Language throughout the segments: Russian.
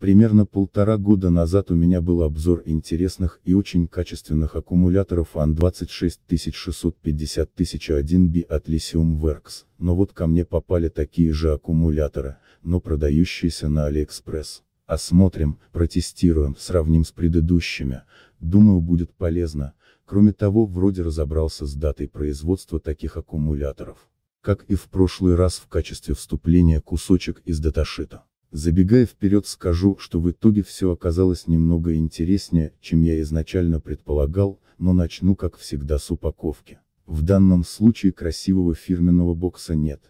Примерно полтора года назад у меня был обзор интересных и очень качественных аккумуляторов AN 26650001 b от Lithium Works, но вот ко мне попали такие же аккумуляторы, но продающиеся на AliExpress. Осмотрим, протестируем, сравним с предыдущими, думаю будет полезно, кроме того вроде разобрался с датой производства таких аккумуляторов. Как и в прошлый раз в качестве вступления кусочек из даташита. Забегая вперед скажу, что в итоге все оказалось немного интереснее, чем я изначально предполагал, но начну как всегда с упаковки. В данном случае красивого фирменного бокса нет,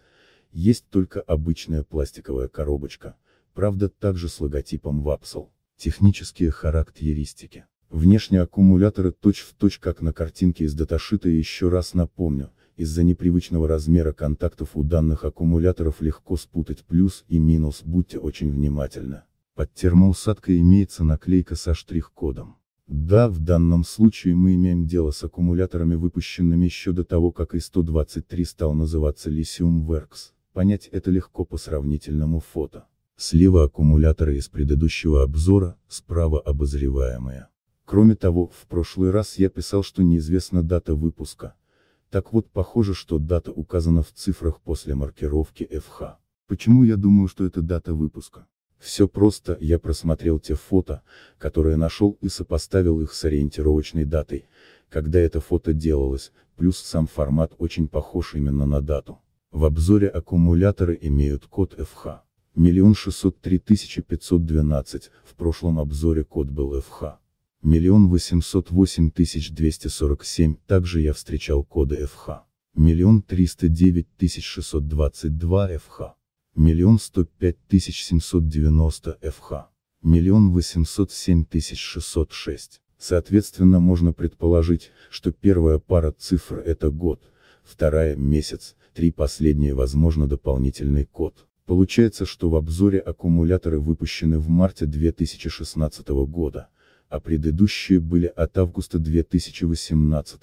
есть только обычная пластиковая коробочка, правда также с логотипом Vapsel. Технические характеристики. Внешние аккумуляторы точь в точь как на картинке из даташита еще раз напомню, из-за непривычного размера контактов у данных аккумуляторов легко спутать плюс и минус, будьте очень внимательны. Под термоусадкой имеется наклейка со штрих-кодом. Да, в данном случае мы имеем дело с аккумуляторами выпущенными еще до того, как И-123 стал называться Lithium Works. Понять это легко по сравнительному фото. Слева аккумуляторы из предыдущего обзора, справа обозреваемые. Кроме того, в прошлый раз я писал, что неизвестна дата выпуска, так вот, похоже, что дата указана в цифрах после маркировки FH. Почему я думаю, что это дата выпуска? Все просто, я просмотрел те фото, которые нашел и сопоставил их с ориентировочной датой, когда это фото делалось, плюс сам формат очень похож именно на дату. В обзоре аккумуляторы имеют код FH. 1 603 512, в прошлом обзоре код был FH миллион восемьсот восемь тысяч двести сорок семь, также я встречал коды ФХ, миллион триста девять тысяч шестьсот двадцать два ФХ, миллион сто пять тысяч семьсот девяносто ФХ, миллион восемьсот семь тысяч шестьсот шесть. Соответственно можно предположить, что первая пара цифр это год, вторая – месяц, три последние возможно дополнительный код. Получается, что в обзоре аккумуляторы выпущены в марте 2016 года, а предыдущие были от августа 2018,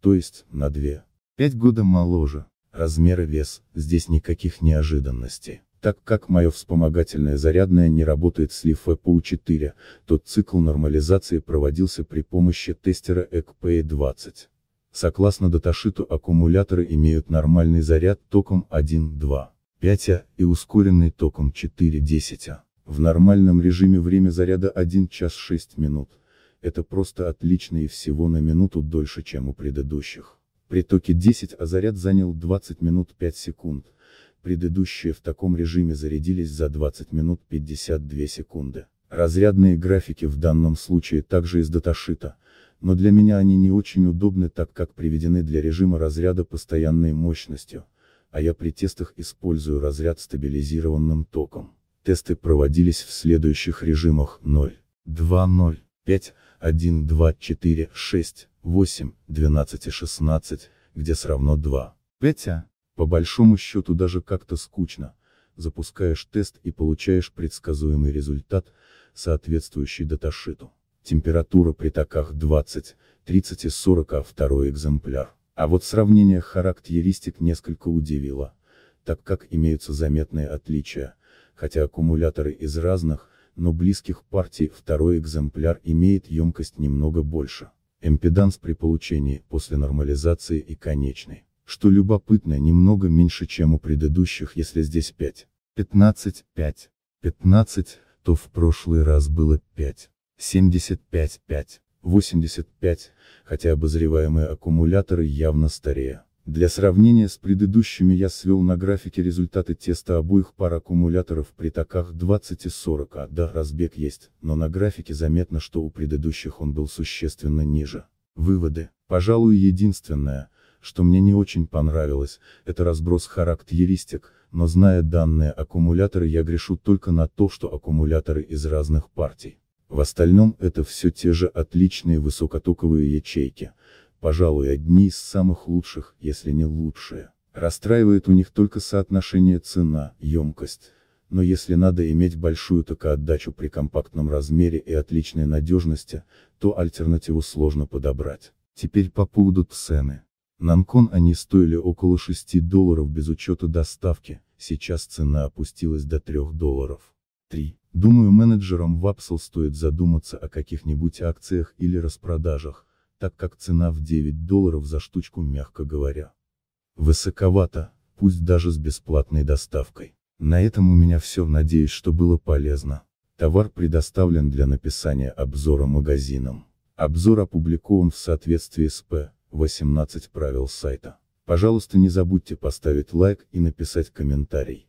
то есть, на 2. 5 года моложе. Размеры, вес, здесь никаких неожиданностей. Так как мое вспомогательное зарядное не работает с LiFe PU4, то цикл нормализации проводился при помощи тестера ECPA20. Согласно даташиту аккумуляторы имеют нормальный заряд током 1,25 а и ускоренный током 4.10А. В нормальном режиме время заряда 1 час 6 минут. Это просто отлично и всего на минуту дольше, чем у предыдущих. При токе 10, а заряд занял 20 минут 5 секунд. Предыдущие в таком режиме зарядились за 20 минут 52 секунды. Разрядные графики в данном случае также из даташита, но для меня они не очень удобны так как приведены для режима разряда постоянной мощностью, а я при тестах использую разряд стабилизированным током. Тесты проводились в следующих режимах 0, 2, 0, 5, 1, 2, 4, 6, 8, 12 и 16, где сравно 2. Петя, По большому счету даже как-то скучно. Запускаешь тест и получаешь предсказуемый результат, соответствующий даташиту. Температура при токах 20, 30 и 40, а второй экземпляр. А вот сравнение характеристик несколько удивило, так как имеются заметные отличия – хотя аккумуляторы из разных, но близких партий второй экземпляр имеет емкость немного больше. Эмпеданс при получении, после нормализации и конечный. Что любопытно, немного меньше, чем у предыдущих, если здесь 5. 15, 5. 15, то в прошлый раз было 5. 75, 5. 85, хотя обозреваемые аккумуляторы явно старее. Для сравнения с предыдущими я свел на графике результаты теста обоих пар аккумуляторов при токах 20 и 40 а, да, разбег есть, но на графике заметно, что у предыдущих он был существенно ниже. Выводы. Пожалуй, единственное, что мне не очень понравилось, это разброс характеристик, но зная данные аккумуляторы я грешу только на то, что аккумуляторы из разных партий. В остальном это все те же отличные высокотоковые ячейки, пожалуй, одни из самых лучших, если не лучшие. Расстраивает у них только соотношение цена-емкость. Но если надо иметь большую отдачу при компактном размере и отличной надежности, то альтернативу сложно подобрать. Теперь по поводу цены. Нанкон они стоили около 6 долларов без учета доставки, сейчас цена опустилась до 3 долларов. 3. Думаю менеджерам Вапсел стоит задуматься о каких-нибудь акциях или распродажах, так как цена в 9 долларов за штучку, мягко говоря. Высоковато, пусть даже с бесплатной доставкой. На этом у меня все, надеюсь, что было полезно. Товар предоставлен для написания обзора магазином. Обзор опубликован в соответствии с П. 18 правил сайта. Пожалуйста, не забудьте поставить лайк и написать комментарий.